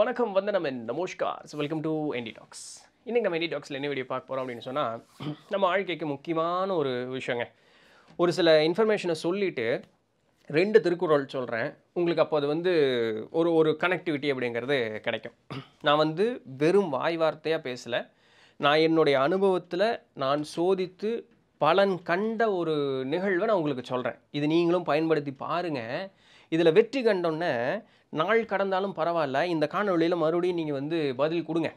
வணக்கம் வந்து நம்ம நமோஷ்கார் so welcome to NT talks இன்றைக்கி நம்ம என்டி டாக்ஸில் என்ன வீடியோ பார்க்க போகிறோம் அப்படின்னு சொன்னால் நம்ம வாழ்க்கைக்கு முக்கியமான ஒரு விஷயங்க ஒரு சில இன்ஃபர்மேஷனை சொல்லிவிட்டு ரெண்டு திருக்குறள் சொல்கிறேன் உங்களுக்கு அப்போ அது வந்து ஒரு ஒரு கனெக்டிவிட்டி அப்படிங்கிறது கிடைக்கும் நான் வந்து வெறும் வாய் வார்த்தையாக பேசலை நான் என்னுடைய அனுபவத்தில் நான் சோதித்து பலன் கண்ட ஒரு நிகழ்வை நான் உங்களுக்கு சொல்கிறேன் இது நீங்களும் பயன்படுத்தி பாருங்கள் இதில் வெற்றி கண்டோன்னே நாள் கடந்தாலும் பரவாயில்ல இந்த காணொலியில் மறுபடியும் நீங்கள் வந்து பதில் கொடுங்க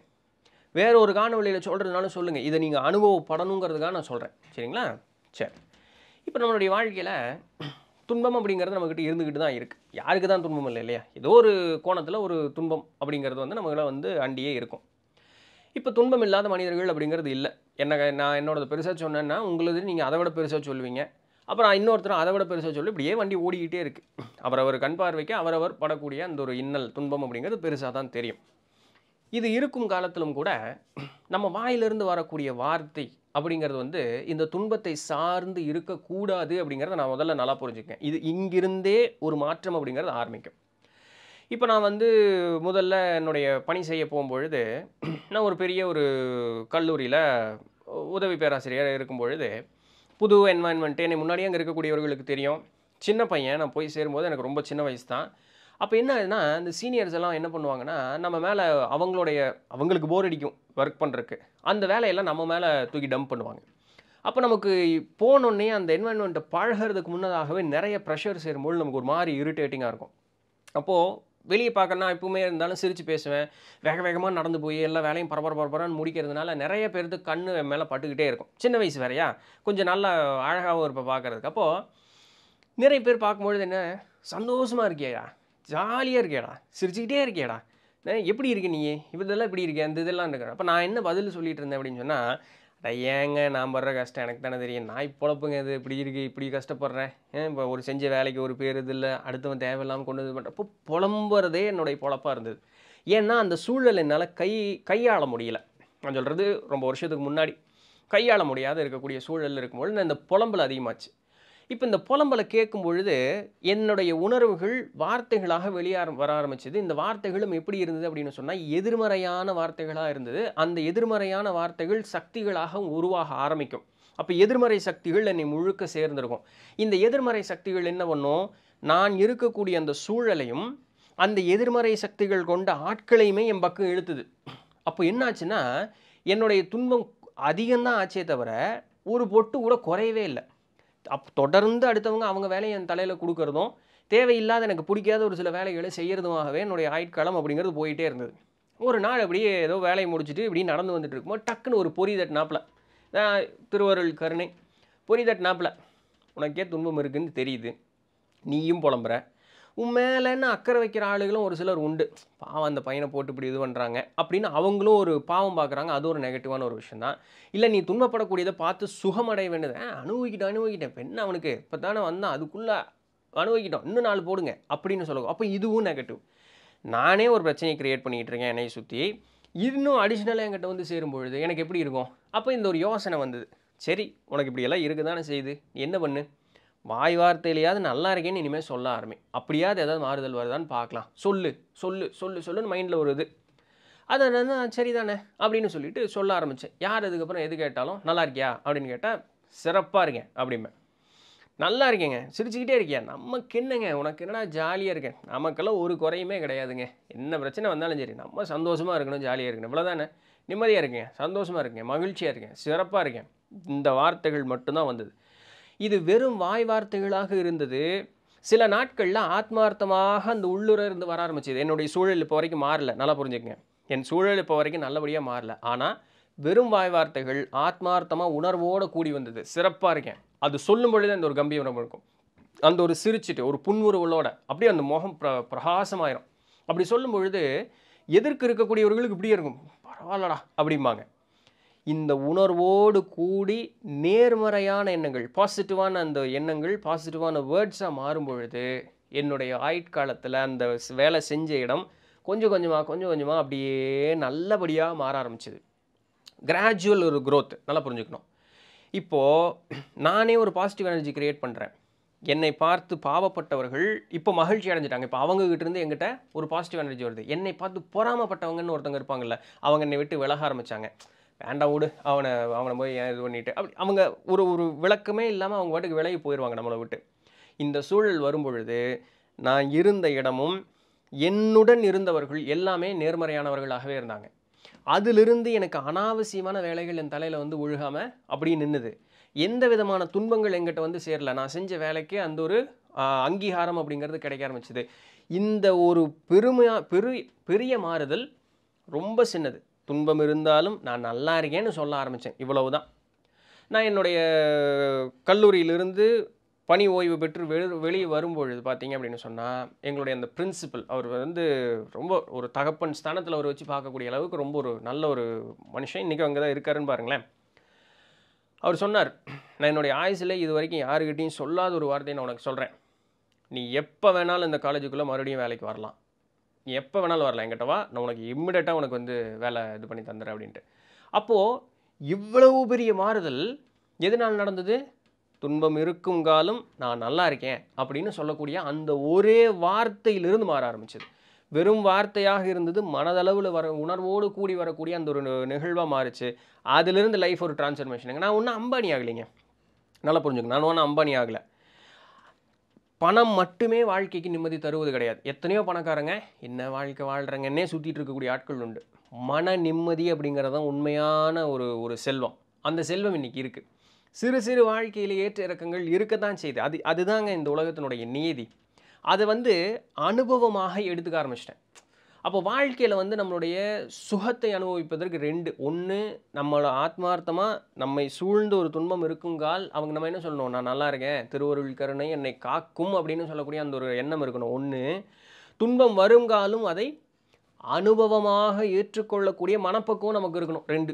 வேறு ஒரு காணொலியில் சொல்கிறதுனாலும் சொல்லுங்கள் இதை நீங்கள் அனுபவப்படணுங்கிறதுக்காக நான் சொல்கிறேன் சரிங்களா சரி இப்போ நம்மளுடைய வாழ்க்கையில் துன்பம் அப்படிங்கிறது நம்மக்கிட்ட இருந்துக்கிட்டு தான் இருக்குது யாருக்கு தான் துன்பம் இல்லை இல்லையா ஏதோ ஒரு கோணத்தில் ஒரு துன்பம் அப்படிங்கிறது வந்து நம்மளால் வந்து அண்டியே இருக்கும் இப்போ துன்பம் இல்லாத மனிதர்கள் அப்படிங்கிறது இல்லை என்ன நான் என்னோடய பெருசாக சொன்னேன்னா உங்களது நீங்கள் அதை விட பெருசாக சொல்லுவீங்க அப்புறம் இன்னொருத்தரும் அதை விட பெருசாக சொல்லி இப்படியே வண்டி ஓடிக்கிட்டே இருக்குது அவரவர் கண் பார்வைக்கு அவரவர் படக்கூடிய அந்த ஒரு இன்னல் துன்பம் அப்படிங்கிறது பெருசாக தான் தெரியும் இது இருக்கும் காலத்திலும் கூட நம்ம வாயிலிருந்து வரக்கூடிய வார்த்தை அப்படிங்கிறது வந்து இந்த துன்பத்தை சார்ந்து இருக்கக்கூடாது அப்படிங்கிறத நான் முதல்ல நல்லா புரிஞ்சுக்கேன் இது இங்கிருந்தே ஒரு மாற்றம் அப்படிங்கிறது ஆரம்பிக்கும் இப்போ நான் வந்து முதல்ல என்னுடைய பணி செய்ய போகும்பொழுது நான் ஒரு பெரிய ஒரு கல்லூரியில் உதவி பேராசிரியர் இருக்கும் பொழுது புது என்வாயன்மெண்ட்டு என்னை முன்னாடியே அங்கே இருக்கக்கூடியவர்களுக்கு தெரியும் சின்ன பையன் நான் போய் சேரும்போது எனக்கு ரொம்ப சின்ன வயசு தான் அப்போ என்ன ஆகுதுன்னா இந்த சீனியர்ஸ் எல்லாம் என்ன பண்ணுவாங்கன்னா நம்ம மேலே அவங்களுடைய அவங்களுக்கு போர் அடிக்கும் ஒர்க் பண்ணுறக்கு அந்த வேலையெல்லாம் நம்ம மேலே தூக்கி டம்ப் பண்ணுவாங்க அப்போ நமக்கு போனோடனே அந்த என்வாயன்மெண்ட்டை பழகிறதுக்கு முன்னதாகவே நிறைய ப்ரெஷர் சேரும்போது நமக்கு ஒரு மாதிரி இரிட்டேட்டிங்காக இருக்கும் அப்போது வெளியே பார்க்கணும்னா எப்பவுமே இருந்தாலும் சிரித்து பேசுவேன் வேக வேகமாக நடந்து போய் எல்லா வேலையும் பரபர பரபரான்னு முடிக்கிறதுனால நிறைய பேருக்கு கண் மேலே பட்டுக்கிட்டே இருக்கும் சின்ன வயசு வேறையா கொஞ்சம் நல்லா அழகாகவும் இருப்பேன் பார்க்குறதுக்கு அப்போது நிறைய பேர் பார்க்கும்பொழுது என்ன சந்தோஷமாக இருக்கியாடா ஜாலியாக இருக்கேடா சிரிச்சுக்கிட்டே இருக்கேடா எப்படி இருக்கு நீ இதெல்லாம் இப்படி இருக்கேன் அந்த இதெல்லாம் இருக்கிற அப்போ நான் என்ன பதில் சொல்லிகிட்டு இருந்தேன் அப்படின்னு சொன்னால் ஏங்க நான் படுற கஷ்டம் எனக்கு தானே தெரியும் நான் இப்பொழப்புங்க இது இப்படி இருக்குது இப்படி கஷ்டப்படுறேன் இப்போ ஒரு செஞ்ச வேலைக்கு ஒரு பேர் இது இல்லை அடுத்தவன் தேவையில்லாமல் கொண்டு இது பண்ணுறப்போ புலம்புறதே என்னுடைய பொழப்பாக இருந்தது ஏன்னா அந்த சூழல் என்னால் கை கையாள முடியல நான் சொல்கிறது ரொம்ப வருஷத்துக்கு முன்னாடி கையாள முடியாத இருக்கக்கூடிய சூழல் இருக்கும்போது நான் இந்த புலம்பல் அதிகமாச்சு இப்போ இந்த புலம்பலை கேட்கும் பொழுது என்னுடைய உணர்வுகள் வார்த்தைகளாக வெளியார வர ஆரம்பிச்சது இந்த வார்த்தைகளும் எப்படி இருந்தது அப்படின்னு சொன்னால் எதிர்மறையான வார்த்தைகளாக இருந்தது அந்த எதிர்மறையான வார்த்தைகள் சக்திகளாக உருவாக ஆரம்பிக்கும் அப்போ எதிர்மறை சக்திகள் என்னை முழுக்க சேர்ந்திருக்கும் இந்த எதிர்மறை சக்திகள் என்ன பண்ணும் நான் இருக்கக்கூடிய அந்த சூழலையும் அந்த எதிர்மறை சக்திகள் கொண்ட ஆட்களையுமே என் பக்கம் இழுத்துது அப்போ என்னாச்சுன்னா என்னுடைய துன்பம் அதிகம்தான் ஆச்சே தவிர ஒரு பொட்டு கூட குறையவே இல்லை அப் தொடர்ந்து அடுத்தவங்க அவங்க வேலையை என் தலையில் கொடுக்குறதும் தேவையில்லாத எனக்கு பிடிக்காத ஒரு சில வேலைகளை செய்கிறதுமாகவே என்னுடைய ஆயுட்காலம் அப்படிங்கிறது போயிட்டே இருந்தது ஒரு நாள் அப்படியே ஏதோ வேலையை முடிச்சுட்டு இப்படி நடந்து வந்துட்டு இருக்கும்போது டக்குன்னு ஒரு பொறி தட்டினாப்பில் திருவருள் கருணை பொறி தட்டினாப்பில் உனக்கே துன்பம் இருக்குதுன்னு தெரியுது நீயும் புலம்புற உன் மேலேன்னு அக்கறை வைக்கிற ஆளுகளும் ஒரு சிலர் உண்டு பாவம் அந்த பையனை போட்டு இப்படி இது பண்ணுறாங்க அப்படின்னு அவங்களும் ஒரு பாவம் பார்க்குறாங்க அது ஒரு நெகட்டிவான ஒரு விஷயம் தான் இல்லை நீ துன்பப்படக்கூடியதை பார்த்து சுகமடைய வேண்டியது அனுபவிக்கிட்டேன் அனுபவிக்கிட்டேன் பெண் அவனுக்கு இப்போ தானே வந்தான் அதுக்குள்ளே அனுபவிக்கிட்டோம் இன்னும் நாள் போடுங்க அப்படின்னு சொல்லுவோம் அப்போ இதுவும் நெகட்டிவ் நானே ஒரு பிரச்சனையை க்ரியேட் பண்ணிக்கிட்டு இருக்கேன் என்னை சுற்றி இன்னும் அடிஷ்னலாக என்கிட்ட வந்து சேரும் பொழுது எனக்கு எப்படி இருக்கும் அப்போ இந்த ஒரு யோசனை வந்தது சரி உனக்கு இப்படியெல்லாம் இருக்குதானே செய்யுது நீ என்ன பண்ணு வாய் வார்த்தையிலையாவது நல்லா இருக்கேன்னு இனிமேல் சொல்ல ஆரம்பி அப்படியாவது ஏதாவது மாறுதல் வருதான்னு பார்க்கலாம் சொல்லு சொல்லு சொல்லு சொல்லுன்னு மைண்டில் ஒரு அது என்னன்னா சரி தானே அப்படின்னு சொல்லிட்டு சொல்ல ஆரம்பித்தேன் யார் அதுக்கப்புறம் எது கேட்டாலும் நல்லா இருக்கியா அப்படின்னு கேட்டால் சிறப்பாக இருக்கேன் அப்படிமே நல்லா இருக்கேங்க சிரிச்சுக்கிட்டே இருக்கியா நமக்கு என்னங்க உனக்கு என்னடா ஜாலியாக இருக்கேன் நமக்கெல்லாம் ஒரு குறையுமே கிடையாதுங்க என்ன பிரச்சனை வந்தாலும் சரி நம்ம சந்தோஷமாக இருக்கணும் ஜாலியாக இருக்கணும் இவ்வளோதானே நிம்மதியாக இருக்கேன் சந்தோஷமாக இருக்கேன் மகிழ்ச்சியாக இருக்கேன் சிறப்பாக இருக்கேன் இந்த வார்த்தைகள் மட்டும்தான் வந்தது இது வெறும் வாய் வார்த்தைகளாக இருந்தது சில நாட்களில் ஆத்மார்த்தமாக அந்த உள்ளுர இருந்து வர ஆரம்பிச்சது என்னுடைய சூழல் இப்போ வரைக்கும் மாறல நல்லா புரிஞ்சுக்கங்க என் சூழல் இப்போ வரைக்கும் நல்லபடியாக மாறல ஆனால் வெறும் வாய் வார்த்தைகள் ஆத்மார்த்தமாக உணர்வோடு கூடி வந்தது சிறப்பாக இருக்கேன் அது சொல்லும் பொழுது அந்த ஒரு கம்பீரம் இருக்கும் அந்த ஒரு சிரிச்சிட்டு ஒரு புன்முறுவலோட அப்படியே அந்த முகம் பிர பிரகாசமாயிரும் அப்படி சொல்லும் பொழுது எதிர்க்கு இருக்கக்கூடியவர்களுக்கு இப்படியே இருக்கும் பரவாயில்லடா அப்படிம்பாங்க இந்த உணர்வோடு கூடி நேர்மறையான எண்ணங்கள் பாசிட்டிவான அந்த எண்ணங்கள் பாசிட்டிவான வேர்ட்ஸாக மாறும் பொழுது என்னுடைய ஆயுட்காலத்தில் அந்த வேலை செஞ்ச இடம் கொஞ்சம் கொஞ்சமாக கொஞ்சம் கொஞ்சமாக அப்படியே நல்லபடியாக மாற ஆரம்பிச்சிது கிராஜுவல் ஒரு க்ரோத் நல்லா புரிஞ்சுக்கணும் இப்போது நானே ஒரு பாசிட்டிவ் எனர்ஜி க்ரியேட் பண்ணுறேன் என்னை பார்த்து பாவப்பட்டவர்கள் இப்போ மகிழ்ச்சி அடைஞ்சிட்டாங்க இப்போ அவங்ககிட்ட இருந்து எங்கிட்ட ஒரு பாசிட்டிவ் எனர்ஜி வருது என்னை பார்த்து பொறாமப்பட்டவங்கன்னு ஒருத்தவங்க இருப்பாங்கல்ல அவங்க என்னை விட்டு விலக ஆரம்பித்தாங்க வேண்டாம் விடு அவனை அவனை போய் ஏன் இது பண்ணிட்டு அப்படி அவங்க ஒரு ஒரு விளக்கமே இல்லாமல் அவங்க வாட்டுக்கு விலகி போயிடுவாங்க நம்மளை விட்டு இந்த சூழல் வரும்பொழுது நான் இருந்த இடமும் என்னுடன் இருந்தவர்கள் எல்லாமே நேர்மறையானவர்களாகவே இருந்தாங்க அதிலிருந்து எனக்கு அனாவசியமான வேலைகள் என் தலையில் வந்து ஒழுகாமல் அப்படியே நின்றுது எந்த விதமான துன்பங்கள் எங்கிட்ட வந்து சேரல நான் செஞ்ச வேலைக்கு அந்த ஒரு அங்கீகாரம் அப்படிங்கிறது கிடைக்க ஆரம்பிச்சுது இந்த ஒரு பெருமையாக பெரு பெரிய மாறுதல் ரொம்ப சின்னது துன்பம் இருந்தாலும் நான் நல்லா இருக்கேன்னு சொல்ல ஆரம்பித்தேன் இவ்வளவு தான் நான் என்னுடைய கல்லூரியிலிருந்து பணி ஓய்வு பெற்று வெளி வெளியே வரும்பொழுது பார்த்தீங்க அப்படின்னு சொன்னால் எங்களுடைய அந்த பிரின்சிபல் அவர் வந்து ரொம்ப ஒரு தகப்பன் ஸ்தானத்தில் அவர் வச்சு பார்க்கக்கூடிய அளவுக்கு ரொம்ப ஒரு நல்ல ஒரு மனுஷன் இன்றைக்கி அங்கே தான் இருக்காருன்னு பாருங்களேன் அவர் சொன்னார் நான் என்னுடைய ஆயுசில் இது வரைக்கும் யாருக்கிட்டையும் சொல்லாத ஒரு வார்த்தையை நான் உனக்கு சொல்கிறேன் நீ எப்போ வேணாலும் இந்த காலேஜுக்குள்ளே மறுபடியும் வேலைக்கு வரலாம் நீ எப்போ வேணாலும் வரலாம் எங்கிட்ட வா நான் உனக்கு இம்மிடியட்டாக உனக்கு வந்து வேலை இது பண்ணி தந்துடுறேன் அப்படின்ட்டு அப்போது இவ்வளவு பெரிய மாறுதல் எதனால் நடந்தது துன்பம் இருக்கும் காலம் நான் நல்லா இருக்கேன் அப்படின்னு சொல்லக்கூடிய அந்த ஒரே வார்த்தையிலிருந்து மாற ஆரம்பிச்சது வெறும் வார்த்தையாக இருந்தது மனதளவில் வர உணர்வோடு கூடி வரக்கூடிய அந்த ஒரு நிகழ்வாக மாறுச்சு அதிலிருந்து லைஃப் ஒரு டிரான்ஸ்ஃபர்மேஷனுங்க நான் ஒன்றும் அம்பானி ஆகலைங்க நல்லா புரிஞ்சுக்கணும் நான் ஒன்றும் அம்பானி ஆகலை பணம் மட்டுமே வாழ்க்கைக்கு நிம்மதி தருவது கிடையாது எத்தனையோ பணக்காரங்க என்ன வாழ்க்கை வாழ்கிறாங்கன்னே சுற்றிட்டு இருக்கக்கூடிய ஆட்கள் உண்டு மன நிம்மதி அப்படிங்கிறது தான் உண்மையான ஒரு ஒரு செல்வம் அந்த செல்வம் இன்றைக்கி இருக்குது சிறு சிறு வாழ்க்கையில் ஏற்ற இறக்கங்கள் இருக்க தான் செய்யுது அது அதுதாங்க இந்த உலகத்தினுடைய நீதி அதை வந்து அனுபவமாக எடுத்துக்க ஆரம்பிச்சிட்டேன் அப்போ வாழ்க்கையில் வந்து நம்மளுடைய சுகத்தை அனுபவிப்பதற்கு ரெண்டு ஒன்று நம்மளோட ஆத்மார்த்தமாக நம்மை சூழ்ந்து ஒரு துன்பம் இருக்குங்கால் அவங்க நம்ம என்ன சொல்லணும் நான் நல்லா இருக்கேன் திருவருள் கருணை என்னை காக்கும் அப்படின்னு சொல்லக்கூடிய அந்த ஒரு எண்ணம் இருக்கணும் ஒன்று துன்பம் வருங்காலும் அதை அனுபவமாக ஏற்றுக்கொள்ளக்கூடிய மனப்பக்குவம் நமக்கு இருக்கணும் ரெண்டு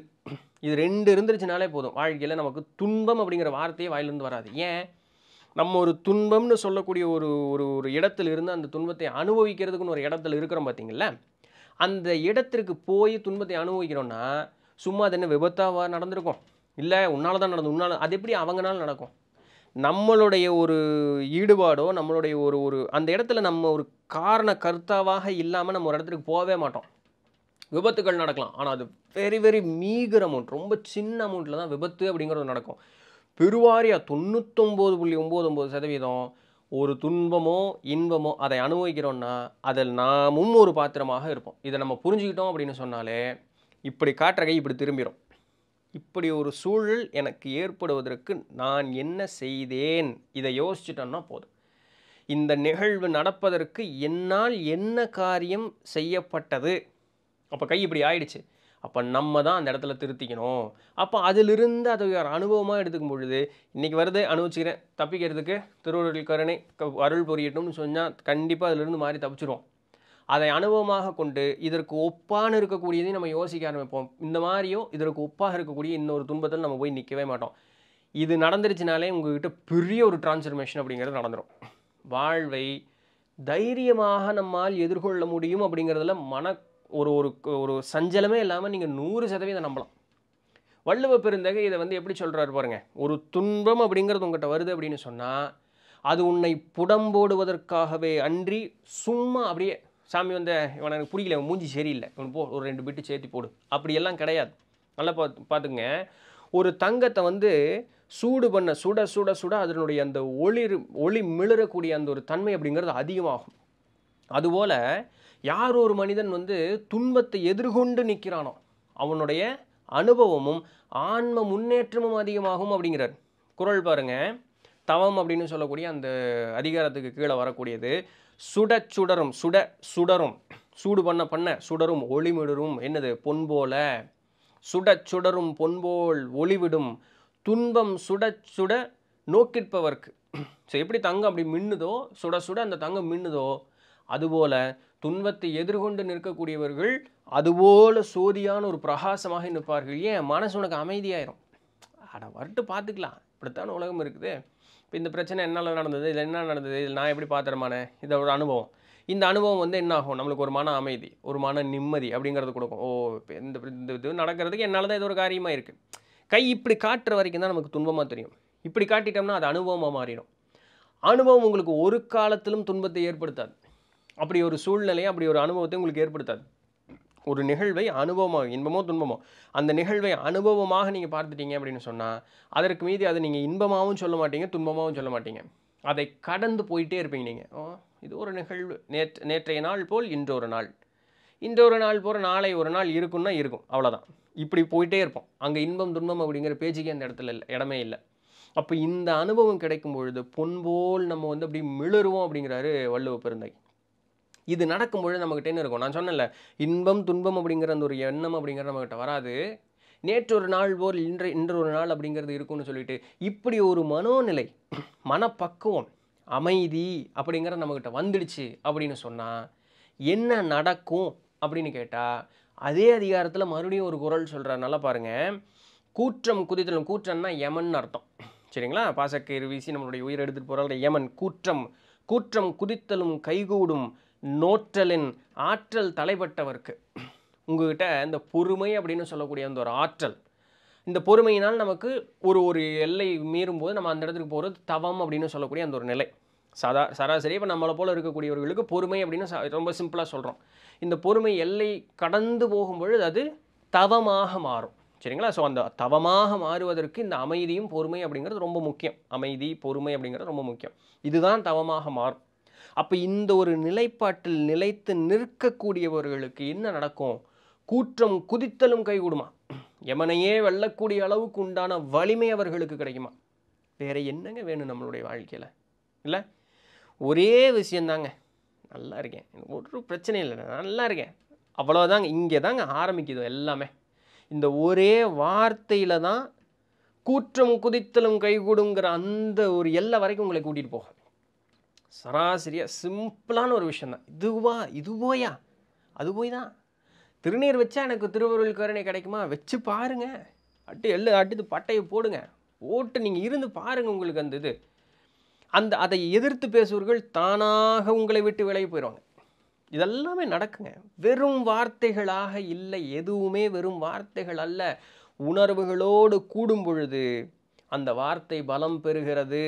இது ரெண்டு இருந்துருச்சுனாலே போதும் வாழ்க்கையில் நமக்கு துன்பம் அப்படிங்கிற வார்த்தையே வாயிலிருந்து வராது ஏன் நம்ம ஒரு துன்பம்னு சொல்லக்கூடிய ஒரு ஒரு ஒரு இடத்துல இருந்து அந்த துன்பத்தை அனுபவிக்கிறதுக்குன்னு ஒரு இடத்துல இருக்கிறோம் பார்த்தீங்களா அந்த இடத்திற்கு போய் துன்பத்தை அனுபவிக்கிறோன்னா சும்மா அது என்ன விபத்தாக நடந்திருக்கும் இல்லை உன்னால் தான் நடந்து உன்னால் அது எப்படி அவங்கனால நடக்கும் நம்மளுடைய ஒரு ஈடுபாடோ நம்மளுடைய ஒரு ஒரு அந்த இடத்துல நம்ம ஒரு காரண கர்த்தாவாக இல்லாமல் நம்ம ஒரு இடத்துக்கு போகவே மாட்டோம் விபத்துகள் நடக்கலாம் ஆனால் அது வெரி வெரி மீகர் அமௌண்ட் ரொம்ப சின்ன அமௌண்ட்டில் தான் விபத்து அப்படிங்கிறது நடக்கும் பெருவாரியாக தொண்ணூத்தொம்பது புள்ளி ஒம்பது ஒம்பது சதவீதம் ஒரு துன்பமோ இன்பமோ அதை அனுபவிக்கிறோன்னா அதில் நாமும் ஒரு பாத்திரமாக இருப்போம் இதை நம்ம புரிஞ்சுக்கிட்டோம் அப்படின்னு சொன்னாலே இப்படி காட்டுற கை இப்படி திரும்பிடும் இப்படி ஒரு சூழல் எனக்கு ஏற்படுவதற்கு நான் என்ன செய்தேன் இதை யோசிச்சிட்டோன்னா போதும் இந்த நிகழ்வு நடப்பதற்கு என்னால் என்ன காரியம் செய்யப்பட்டது அப்போ கை இப்படி ஆயிடுச்சு அப்போ நம்ம தான் அந்த இடத்துல திருத்திக்கணும் அப்போ அதிலிருந்து அதை ஒரு அனுபவமாக எடுத்துக்கும் பொழுது இன்றைக்கி வருது அனுபவிச்சுக்கிறேன் தப்பிக்கிறதுக்கு திருவள்ளுவர் கருணை அருள் புரியட்டும்னு சொன்னால் கண்டிப்பாக அதிலிருந்து மாறி தப்பிச்சிடுவோம் அதை அனுபவமாக கொண்டு இதற்கு ஒப்பான இருக்கக்கூடியதையும் நம்ம யோசிக்க ஆரம்பிப்போம் இந்த மாதிரியும் இதற்கு ஒப்பாக இருக்கக்கூடிய இன்னொரு துன்பத்தில் நம்ம போய் நிற்கவே மாட்டோம் இது நடந்துருச்சுனாலே உங்கள்கிட்ட பெரிய ஒரு டிரான்ஸ்ஃபர்மேஷன் அப்படிங்கிறது நடந்துடும் வாழ்வை தைரியமாக நம்மால் எதிர்கொள்ள முடியும் அப்படிங்கிறதுல மன ஒரு ஒரு ஒரு சஞ்சலமே இல்லாமல் நீங்கள் நூறு சதவீதம் நம்பலாம் வள்ளுவ பெருந்தகை இதை வந்து எப்படி சொல்கிறாரு பாருங்கள் ஒரு துன்பம் அப்படிங்கிறது உங்கள்கிட்ட வருது அப்படின்னு சொன்னால் அது உன்னை புடம்போடுவதற்காகவே அன்றி சும்மா அப்படியே சாமி வந்து இவன் எனக்கு பிடிக்கல மூஞ்சி சரியில்லை இவன் போ ஒரு ரெண்டு பிட்டு சேர்த்து போடு அப்படியெல்லாம் கிடையாது நல்லா பார்த்து பார்த்துங்க ஒரு தங்கத்தை வந்து சூடு பண்ண சுட சுட சுட அதனுடைய அந்த ஒளிர் ஒளி மிளறக்கூடிய அந்த ஒரு தன்மை அப்படிங்கிறது அதிகமாகும் அதுபோல் யார் ஒரு மனிதன் வந்து துன்பத்தை எதிர்கொண்டு நிற்கிறானோ அவனுடைய அனுபவமும் ஆன்ம முன்னேற்றமும் அதிகமாகும் அப்படிங்கிறார் குரல் பாருங்க தவம் அப்படின்னு சொல்லக்கூடிய அந்த அதிகாரத்துக்கு கீழே வரக்கூடியது சுட சுடரும் சுட சுடரும் சூடு பண்ண பண்ண சுடரும் ஒளிமிடரும் என்னது பொன் போல சுட சுடரும் பொன்போல் ஒளிவிடும் துன்பம் சுட சுட நோக்கிற்பவர்க்கு ஸோ எப்படி தங்கம் அப்படி மின்னுதோ சுட சுட அந்த தங்கம் மின்னுதோ அதுபோல் துன்பத்தை எதிர்கொண்டு நிற்கக்கூடியவர்கள் அதுபோல் சோதியான ஒரு பிரகாசமாக நிற்பார்கள் ஏன் மனசு உனக்கு அமைதியாயிரும் அடை வரட்டு பார்த்துக்கலாம் இப்படித்தான் உலகம் இருக்குது இப்போ இந்த பிரச்சனை என்னால் நடந்தது இதில் என்ன நடந்தது இதில் நான் எப்படி இதை ஒரு அனுபவம் இந்த அனுபவம் வந்து என்ன ஆகும் நம்மளுக்கு ஒரு மன அமைதி ஒரு மன நிம்மதி அப்படிங்கிறது கொடுக்கும் ஓ இந்த இந்த இது நடக்கிறதுக்கு என்னால் தான் இது ஒரு காரியமாக இருக்குது கை இப்படி காட்டுற வரைக்கும் தான் நமக்கு துன்பமாக தெரியும் இப்படி காட்டிட்டோம்னா அது அனுபவமாக மாறிடும் அனுபவம் உங்களுக்கு ஒரு காலத்திலும் துன்பத்தை ஏற்படுத்தாது அப்படி ஒரு சூழ்நிலையை அப்படி ஒரு அனுபவத்தை உங்களுக்கு ஏற்படுத்தாது ஒரு நிகழ்வை அனுபவமாக இன்பமோ துன்பமோ அந்த நிகழ்வை அனுபவமாக நீங்கள் பார்த்துட்டீங்க அப்படின்னு சொன்னால் அதற்கு மீதி அதை நீங்கள் இன்பமாகவும் சொல்ல மாட்டீங்க துன்பமாகவும் சொல்ல மாட்டீங்க அதை கடந்து போயிட்டே இருப்பீங்க நீங்கள் ஓ இது ஒரு நிகழ்வு நேற்று நேற்றைய நாள் போல் இன்றொரு நாள் இன்றொரு நாள் போகிற நாளை ஒரு நாள் இருக்குன்னா இருக்கும் அவ்வளோதான் இப்படி போயிட்டே இருப்போம் அங்கே இன்பம் துன்பம் அப்படிங்கிற பேச்சுக்கே அந்த இடத்துல இல்லை இடமே இல்லை அப்போ இந்த அனுபவம் கிடைக்கும் பொழுது பொன்போல் நம்ம வந்து அப்படி மிளருவோம் அப்படிங்கிறாரு வள்ளுவ பெருந்தகை இது நடக்கும்பொழுது நம்மகிட்டேன்னு இருக்கும் நான் சொன்னேன்ல இன்பம் துன்பம் அப்படிங்கிற அந்த ஒரு எண்ணம் அப்படிங்கிற நம்மகிட்ட வராது நேற்று ஒரு நாள் போல் இன்று இன்று ஒரு நாள் அப்படிங்கிறது இருக்கும்னு சொல்லிட்டு இப்படி ஒரு மனோநிலை மனப்பக்குவம் அமைதி அப்படிங்கிற நம்மக்கிட்ட வந்துடுச்சு அப்படின்னு சொன்னால் என்ன நடக்கும் அப்படின்னு கேட்டால் அதே அதிகாரத்தில் மறுபடியும் ஒரு குரல் சொல்கிறார் நல்லா பாருங்கள் கூற்றம் குதித்தலும் கூற்றம்னா யமன் அர்த்தம் சரிங்களா பாசக்கயிறு வீசி நம்மளுடைய உயிர் எடுத்துகிட்டு போகிற யமன் கூற்றம் கூற்றம் குதித்தலும் கைகூடும் நோற்றலின் ஆற்றல் தலைப்பட்டவருக்கு உங்ககிட்ட இந்த பொறுமை அப்படின்னு சொல்லக்கூடிய அந்த ஒரு ஆற்றல் இந்த பொறுமையினால் நமக்கு ஒரு ஒரு எல்லை மீறும்போது நம்ம அந்த இடத்துக்கு போகிறது தவம் அப்படின்னு சொல்லக்கூடிய அந்த ஒரு நிலை சதா சராசரி இப்போ நம்மளை போல் இருக்கக்கூடியவர்களுக்கு பொறுமை அப்படின்னு ரொம்ப சிம்பிளாக சொல்கிறோம் இந்த பொறுமை எல்லை கடந்து போகும்பொழுது அது தவமாக மாறும் சரிங்களா ஸோ அந்த தவமாக மாறுவதற்கு இந்த அமைதியும் பொறுமை அப்படிங்கிறது ரொம்ப முக்கியம் அமைதி பொறுமை அப்படிங்கிறது ரொம்ப முக்கியம் இதுதான் தவமாக மாறும் அப்போ இந்த ஒரு நிலைப்பாட்டில் நிலைத்து நிற்கக்கூடியவர்களுக்கு என்ன நடக்கும் கூற்றம் குதித்தலும் கைகூடுமா எமனையே வெல்லக்கூடிய அளவுக்கு உண்டான வலிமை அவர்களுக்கு கிடைக்குமா வேற என்னங்க வேணும் நம்மளுடைய வாழ்க்கையில் இல்லை ஒரே விஷயந்தாங்க நல்லா இருக்கேன் ஒரு பிரச்சனையும் இல்லை நல்லா இருக்கேன் அவ்வளோதாங்க இங்கே தாங்க ஆரம்பிக்குது எல்லாமே இந்த ஒரே வார்த்தையில் தான் கூற்றம் குதித்தலும் கைகூடுங்கிற அந்த ஒரு எல்லை வரைக்கும் உங்களை கூட்டிகிட்டு போகும் சராசரியாக சிம்பிளான ஒரு தான் இதுவா இது போயா அது போய் தான் திருநீர் வச்சா எனக்கு திருவருள் கருணை கிடைக்குமா வச்சு பாருங்கள் அட்டு எல்லு அடுத்து பட்டையை போடுங்க போட்டு நீங்கள் இருந்து பாருங்கள் உங்களுக்கு அந்த இது அந்த அதை எதிர்த்து பேசுவர்கள் தானாக உங்களை விட்டு விலகி போயிடுவாங்க இதெல்லாமே நடக்குங்க வெறும் வார்த்தைகளாக இல்லை எதுவுமே வெறும் வார்த்தைகள் அல்ல உணர்வுகளோடு கூடும் பொழுது அந்த வார்த்தை பலம் பெறுகிறது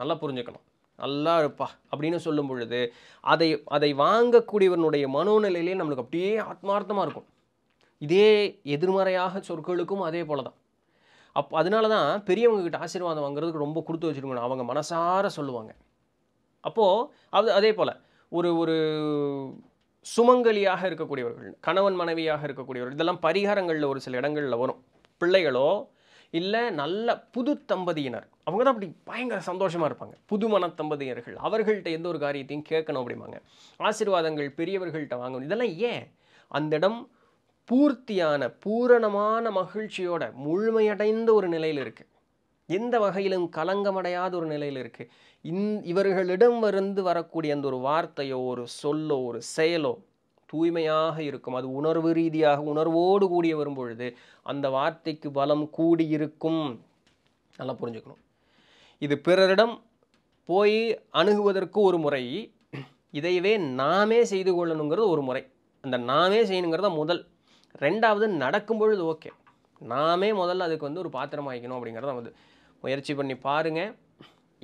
நல்லா புரிஞ்சுக்கணும் நல்லா இருப்பா அப்படின்னு சொல்லும் பொழுது அதை அதை வாங்கக்கூடியவனுடைய மனோநிலையிலே நம்மளுக்கு அப்படியே ஆத்மார்த்தமாக இருக்கும் இதே எதிர்மறையாக சொற்களுக்கும் அதே போல தான் அப் அதனால தான் பெரியவங்கக்கிட்ட ஆசீர்வாதம் வாங்குறதுக்கு ரொம்ப கொடுத்து வச்சுருக்கணும் அவங்க மனசார சொல்லுவாங்க அப்போது அது அதே போல் ஒரு ஒரு சுமங்கலியாக இருக்கக்கூடியவர்கள் கணவன் மனைவியாக இருக்கக்கூடியவர்கள் இதெல்லாம் பரிகாரங்களில் ஒரு சில இடங்களில் வரும் பிள்ளைகளோ இல்லை நல்ல புது தம்பதியினர் அவங்க தான் அப்படி பயங்கர சந்தோஷமாக இருப்பாங்க மன தம்பதியினர்கள் அவர்கள்ட்ட எந்த ஒரு காரியத்தையும் கேட்கணும் அப்படிம்பாங்க ஆசீர்வாதங்கள் பெரியவர்கள்ட்ட வாங்கணும் இதெல்லாம் ஏன் அந்த இடம் பூர்த்தியான பூரணமான மகிழ்ச்சியோட முழுமையடைந்த ஒரு நிலையில் இருக்குது எந்த வகையிலும் கலங்கமடையாத ஒரு நிலையில் இருக்குது இந் இவர்களிடம் இருந்து வரக்கூடிய அந்த ஒரு வார்த்தையோ ஒரு சொல்லோ ஒரு செயலோ தூய்மையாக இருக்கும் அது உணர்வு ரீதியாக உணர்வோடு கூடிய வரும் பொழுது அந்த வார்த்தைக்கு பலம் கூடியிருக்கும் நல்லா புரிஞ்சுக்கணும் இது பிறரிடம் போய் அணுகுவதற்கு ஒரு முறை இதையவே நாமே செய்து கொள்ளணுங்கிறது ஒரு முறை அந்த நாமே செய்யணுங்கிறத முதல் ரெண்டாவது நடக்கும் பொழுது ஓகே நாமே முதல்ல அதுக்கு வந்து ஒரு பாத்திரம் ஆகிக்கணும் அப்படிங்கிறத வந்து முயற்சி பண்ணி பாருங்கள்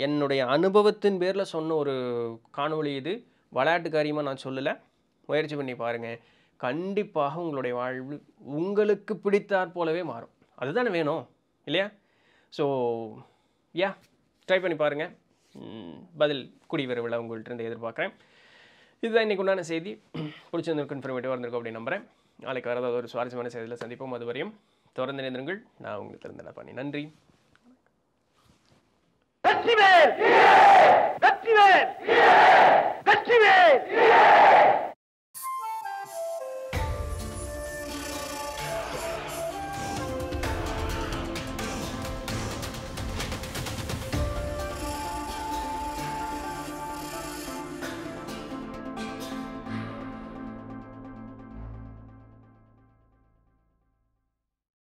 என்னுடைய அனுபவத்தின் பேரில் சொன்ன ஒரு காணொளி இது விளையாட்டுக்காரியமாக நான் சொல்லலை முயற்சி பண்ணி பாருங்கள் கண்டிப்பாக உங்களுடைய வாழ்வு உங்களுக்கு பிடித்தாற் போலவே மாறும் அதுதானே வேணும் இல்லையா ஸோ யா ட்ரை பண்ணி பாருங்கள் பதில் குடி விரைவில் உங்கள்கிட்ட இருந்து எதிர்பார்க்குறேன் இதுதான் இன்றைக்கு உண்டான செய்தி பிடிச்சிருந்திருக்கு இன்ஃபர்மேட்டிவாக வந்திருக்கோம் அப்படின்னு நம்புகிறேன் நாளைக்கு வேறு ஏதாவது ஒரு சுவாரஸ்யமான செய்தியில் சந்திப்போம் அது வரையும் தொடர்ந்து நினைந்திருங்கள் நான் உங்களுக்கு தெரிந்த பண்ணி நன்றி